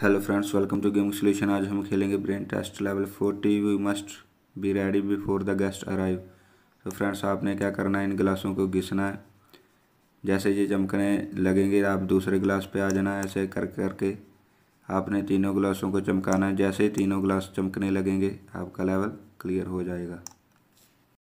hello friends welcome to game solution आज हम खेलेंगे brain test level forty we must be ready before the guest arrive तो friends आपने क्या करना है इन गिलासों को घिसना है जैसे ये चमकने लगेंगे आप दूसरे गिलास पे आ जाना ऐसे कर करके आपने तीनों गिलासों को चमकाना है जैसे ही तीनों गिलास चमकने लगेंगे आपका लेवल क्लियर हो जाएगा